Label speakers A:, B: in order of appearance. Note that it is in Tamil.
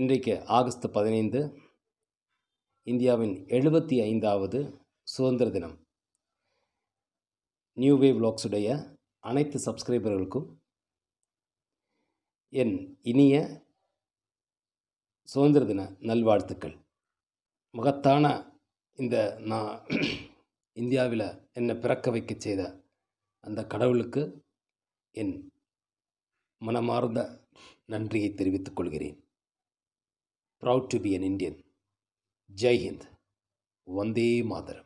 A: இன்றைக்கு ஆகஸ்ட் பதினைந்து இந்தியாவின் எழுபத்தி ஐந்தாவது சுதந்திர தினம் நியூ வேவ் வ்ளாக்ஸுடைய அனைத்து சப்ஸ்கிரைபர்களுக்கும் என் இனிய சுதந்திர தின நல்வாழ்த்துக்கள் மகத்தான இந்த நான் இந்தியாவில் என்னை பிறக்க வைக்க செய்த அந்த கடவுளுக்கு என் மனமார்ந்த நன்றியை தெரிவித்துக் கொள்கிறேன் proud to be an Indian. Jai Hind.
B: Vande Mataram.